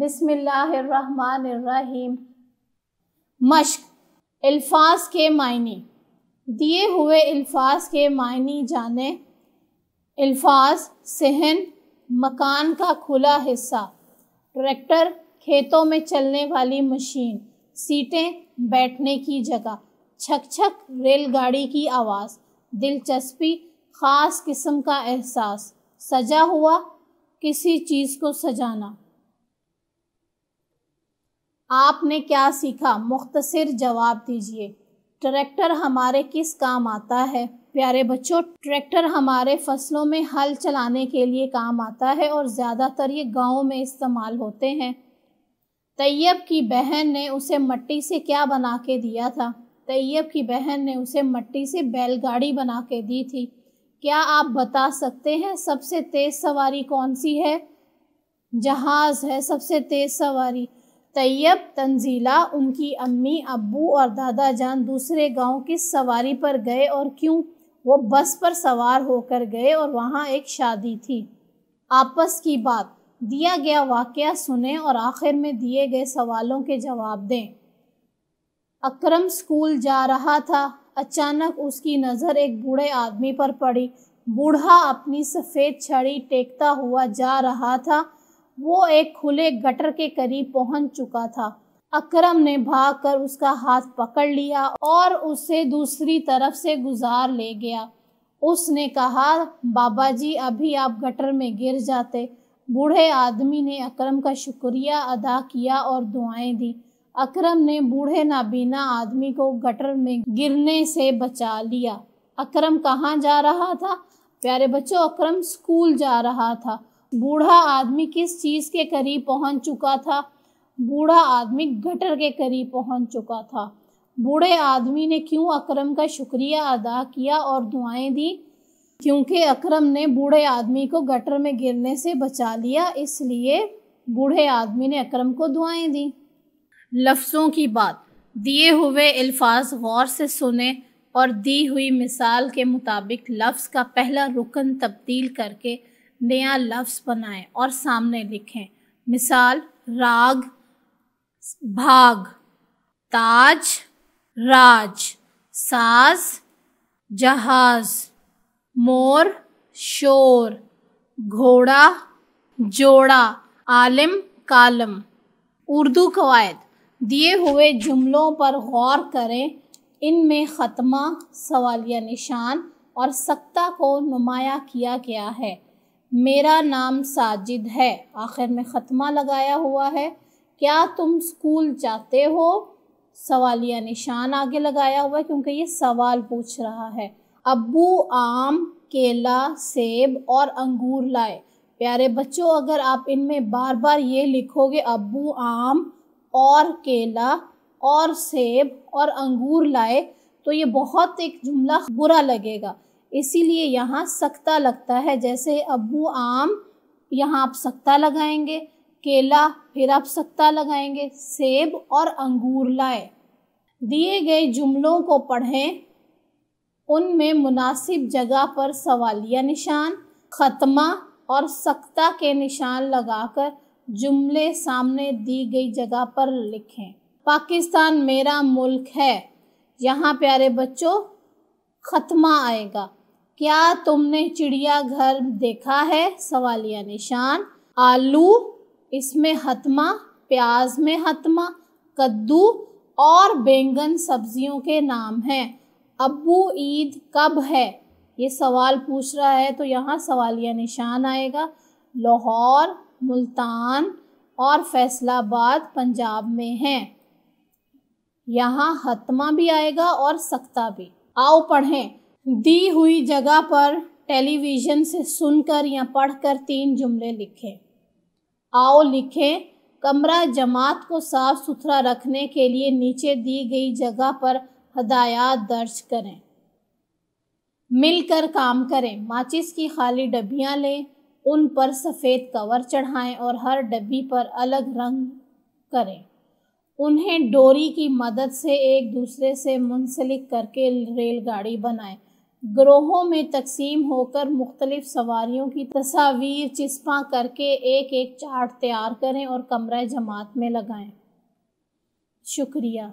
बिसमीम मश्क अल्फाज के मायने दिए हुए अल्फाज के मायने जाने अल्फाज सहन मकान का खुला हिस्सा ट्रैक्टर खेतों में चलने वाली मशीन सीटें बैठने की जगह छक छक रेलगाड़ी की आवाज़ दिलचस्पी ख़ास किस्म का एहसास सजा हुआ किसी चीज़ को सजाना आपने क्या सीखा मुख्तसर जवाब दीजिए ट्रैक्टर हमारे किस काम आता है प्यारे बच्चों ट्रैक्टर हमारे फसलों में हल चलाने के लिए काम आता है और ज़्यादातर ये गाँव में इस्तेमाल होते हैं तैयब की बहन ने उसे मट्टी से क्या बना के दिया था तैयब की बहन ने उसे मट्टी से बैलगाड़ी बना के दी थी क्या आप बता सकते हैं सबसे तेज़ सवारी कौन सी है जहाज़ है सबसे तेज़ सवारी तैयब तंजीला उनकी अम्मी अब्बू और दादा जान दूसरे गांव की सवारी पर गए और क्यों वो बस पर सवार होकर गए और वहाँ एक शादी थी आपस की बात दिया गया वाक़ सुने और आखिर में दिए गए सवालों के जवाब दें अकरम स्कूल जा रहा था अचानक उसकी नज़र एक बूढ़े आदमी पर पड़ी बूढ़ा अपनी सफ़ेद छड़ी टेकता हुआ जा रहा था वो एक खुले गटर के करीब पहुंच चुका था अकरम ने भागकर उसका हाथ पकड़ लिया और उसे दूसरी तरफ से गुजार ले गया उसने कहा बाबा जी अभी आप गटर में गिर जाते बूढ़े आदमी ने अकरम का शुक्रिया अदा किया और दुआएं दी अकरम ने बूढ़े नाबीना आदमी को गटर में गिरने से बचा लिया अकरम कहाँ जा रहा था प्यारे बच्चों अकरम स्कूल जा रहा था बूढ़ा आदमी किस चीज़ के करीब पहुंच चुका था बूढ़ा आदमी गटर के करीब पहुंच चुका था बूढ़े आदमी ने क्यों अकरम का शुक्रिया अदा किया और दुआएं दी क्योंकि अकरम ने बूढ़े आदमी को गटर में गिरने से बचा लिया इसलिए बूढ़े आदमी ने अकरम को दुआएं दी लफ्ज़ों की बात दिए हुए अल्फाज गौर से सुने और दी हुई मिसाल के मुताबिक लफ्ज़ का पहला रुकन तब्दील करके नया लफ्स बनाएं और सामने लिखें मिसाल राग भाग ताज राज साज जहाज मोर शोर घोड़ा जोड़ा आलम कालम उर्दू कवायद दिए हुए जुमलों पर गौर करें इनमें ख़त्मा सवालिया निशान और सक्ता को नुमाया किया गया है मेरा नाम साजिद है आखिर में ख़त्मा लगाया हुआ है क्या तुम स्कूल जाते हो सवालिया निशान आगे लगाया हुआ है क्योंकि ये सवाल पूछ रहा है अबू आम केला सेब और अंगूर लाए प्यारे बच्चों अगर आप इनमें बार बार ये लिखोगे अबू आम और केला और सेब और अंगूर लाए तो ये बहुत एक जुमला बुरा लगेगा इसीलिए यहाँ सख्ता लगता है जैसे अबू आम यहाँ आप सख्ता लगाएंगे केला फिर आप सख्ता लगाएंगे सेब और अंगूर लाए दिए गए जुमलों को पढ़ें उनमें मुनासिब जगह पर सवालिया निशान ख़त्मा और सख्ता के निशान लगाकर जुमले सामने दी गई जगह पर लिखें पाकिस्तान मेरा मुल्क है यहाँ प्यारे बच्चों ख़त्मा आएगा क्या तुमने चिड़ियाघर देखा है सवालिया निशान आलू इसमें हतमा प्याज में हतमा कद्दू और बैंगन सब्जियों के नाम हैं अब्बू ईद कब है ये सवाल पूछ रहा है तो यहाँ सवालिया निशान आएगा लाहौर मुल्तान और फैसलाबाद पंजाब में हैं यहाँ हतमा भी आएगा और सख्ता भी आओ पढ़ें दी हुई जगह पर टेलीविज़न से सुनकर या पढ़कर तीन जुमले लिखें आओ लिखें कमरा जमात को साफ सुथरा रखने के लिए नीचे दी गई जगह पर हदायत दर्ज करें मिलकर काम करें माचिस की खाली डब्बियाँ लें उन पर सफ़ेद कवर चढ़ाएं और हर डब्बी पर अलग रंग करें उन्हें डोरी की मदद से एक दूसरे से मुंसलिक करके रेलगाड़ी बनाएं ग्रोहों में तकसीम होकर मुख्तलिफ सवारियों की तस्वीर चिस्पा करके एक एक चार्ट तैयार करें और कमरा जमात में लगाएं शुक्रिया